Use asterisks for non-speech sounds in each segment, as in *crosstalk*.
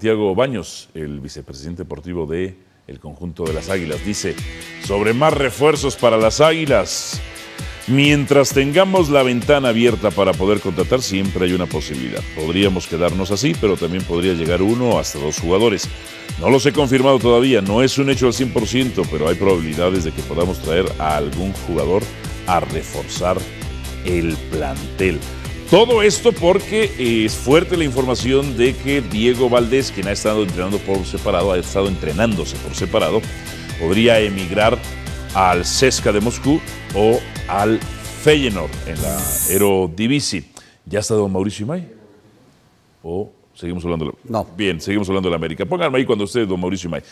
Santiago Baños, el vicepresidente deportivo de el conjunto de las Águilas, dice sobre más refuerzos para las Águilas. Mientras tengamos la ventana abierta para poder contratar, siempre hay una posibilidad. Podríamos quedarnos así, pero también podría llegar uno o hasta dos jugadores. No los he confirmado todavía, no es un hecho al 100%, pero hay probabilidades de que podamos traer a algún jugador a reforzar el plantel. Todo esto porque eh, es fuerte la información de que Diego Valdés, quien ha estado entrenando por separado, ha estado entrenándose por separado, podría emigrar al Cesca de Moscú o al Feyenoord en la Eredivisie. ¿Ya está don Mauricio Imay? ¿O seguimos hablando? De No. Bien, seguimos hablando de la América. Pónganme ahí cuando usted, don Mauricio Imay.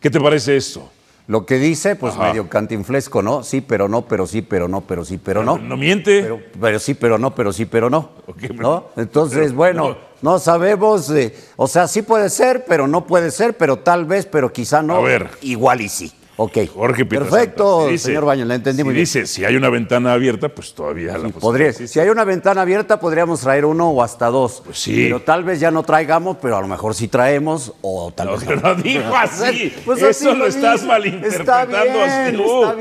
¿Qué te parece esto? Lo que dice, pues medio cantinflesco, ¿no? Sí, pero no, pero sí, pero no, pero sí, pero no. No, miente. Pero, sí, pero no, pero sí, pero no. ¿no? Entonces, bueno, no, sabemos, eh, o sea, sí puede ser, pero no puede ser, pero tal vez, pero quizá no. A ver. Igual y sí. Ok. Jorge Perfecto, señor Baño, la entendí muy bien. Dice, si hay una ventana abierta, pues todavía la podría. Si hay una ventana abierta, podríamos traer uno o hasta dos. Pues sí. Pero tal vez ya no traigamos, pero a lo mejor sí traemos o tal vez. no dijo *laughs* pues así. Eso lo, estás malinterpretando está bien, Está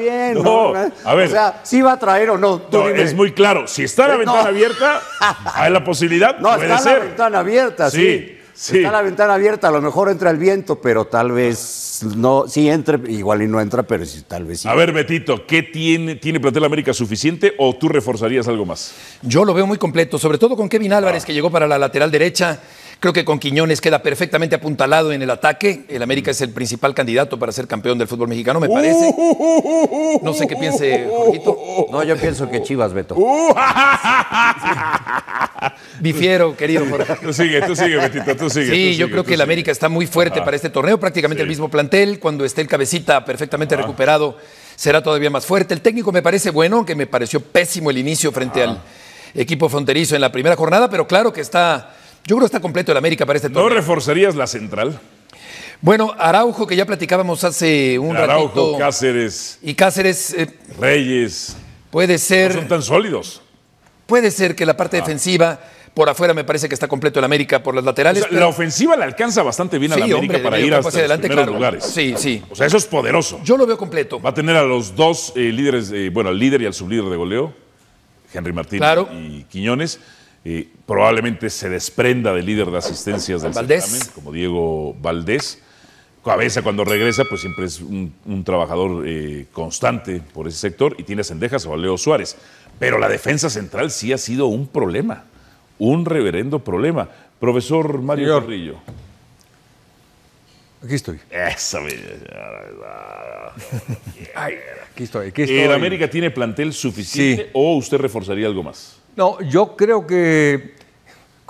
bien. a ver. O sea, si va a traer o no. es muy claro. Si está la eh, ventana abierta, *laughs* hay la posibilidad. No, está la ventana abierta, sí. sí. Sí. Está la ventana abierta, a lo mejor entra el viento, pero tal vez no, sí entra, igual y no entra, pero sí, tal vez sí. A ver, Betito, ¿qué tiene? ¿Tiene América suficiente o tú reforzarías algo más? Yo lo veo muy completo, sobre todo con Kevin Álvarez, ah. que llegó para la lateral derecha. Creo que con Quiñones queda perfectamente apuntalado en el ataque. El América mm. es el principal candidato para ser campeón del fútbol mexicano, me parece. Uh. No sé qué piense Jorgito. No, yo pienso que Chivas, Beto. Uh. *laughs* *laughs* Difiero, querido Jorge. *laughs* Tú sigue, tú sigue, Betito, tú sigue. Sí, yo creo que el América está muy fuerte para este torneo, prácticamente el mismo plantel. Cuando esté el cabecita perfectamente recuperado, será todavía más fuerte. El técnico me parece bueno, aunque me pareció pésimo el inicio frente al equipo fronterizo en la primera jornada, pero claro que está, yo creo que está completo el América para este torneo. ¿No reforzarías la central? Bueno, Araujo, que ya platicábamos hace un ratito. Araujo, Cáceres. Y Cáceres. Eh, Reyes. Puede ser. son tan sólidos. Puede ser que la parte ah. defensiva por afuera me parece que está completo el América por las laterales. La ofensiva le alcanza bastante bien a al América para ir a hacia adelante, lugares. Sí, sí. O sea, eso es poderoso. Yo lo veo completo. Va a tener a los dos eh, líderes, bueno, al líder y al sublíder de goleo, Henry Martínez y Quiñones. Eh, probablemente se desprenda del líder de asistencias del Valdés. como Diego Valdés. Cabeza cuando regresa, pues siempre es un, trabajador eh, constante por ese sector y tiene Sendejas o a Leo Suárez. Pero la defensa central sí ha sido un problema, un reverendo problema. Profesor Mario Señor. Aquí estoy. Esa aquí estoy, ¿El América tiene plantel suficiente o usted reforzaría algo más? No, yo creo que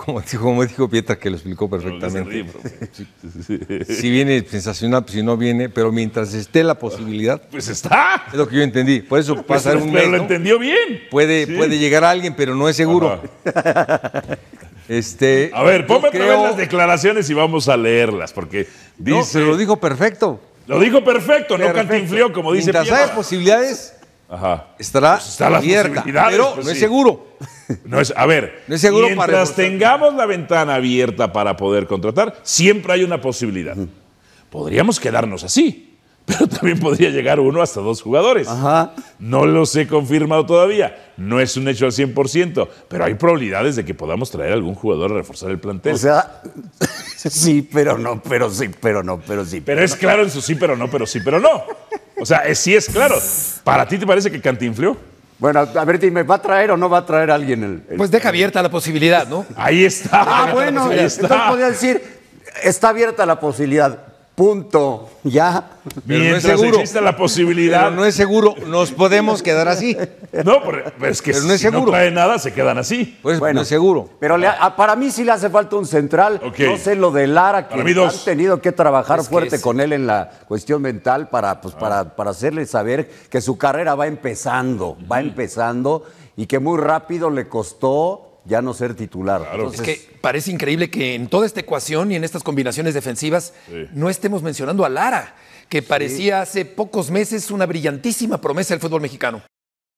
*laughs* Como dijo, como Pietra, que lo explicó perfectamente. Pues. Si viene sensacional, pues, si no viene, pero mientras esté la posibilidad. Pues está. Es lo que yo entendí. Por eso pues, un Pero lo entendió bien. Puede, puede llegar a alguien, pero no es seguro. *laughs* Este, a ver, ponme creo... las declaraciones y vamos a leerlas, porque dice. lo dijo perfecto. Lo dijo perfecto, no cantinfrió, como dice Mientras posibilidades, estará abierta. Pero no es seguro. No es, a ver, mientras tengamos la ventana abierta para poder contratar, siempre hay una posibilidad. Podríamos quedarnos así, pero también podría llegar uno hasta dos jugadores. No los he confirmado todavía, no es un hecho al 100%, pero hay probabilidades de que podamos traer algún jugador a reforzar el plantel. O sea, *laughs* sí, pero no, pero sí, pero no, pero sí. Pero, es claro en su sí, pero no, pero sí, pero no. O sea, sí es claro. ¿Para ti te parece que cantinfrió? Bueno, a ver, dime, ¿va a traer o no va a traer alguien el, Pues deja abierta la posibilidad, ¿no? Ahí está. Ah, bueno, entonces podría decir, está abierta la posibilidad. Punto. Ya. Mientras no la posibilidad. no es seguro. Nos podemos quedar así. No, pero es que no es seguro. no cae nada, se quedan así. Pues bueno, seguro. Pero para mí sí le hace falta un central. No sé lo de Lara, que han tenido que trabajar fuerte con él en la cuestión mental pues, ah. para, para, hacerle saber que su carrera va empezando, va empezando y que muy rápido le costó ya no ser titular. Entonces... Es que parece increíble que en toda esta ecuación y en estas combinaciones defensivas no estemos mencionando a Lara, que parecía hace pocos meses una brillantísima promesa del fútbol mexicano.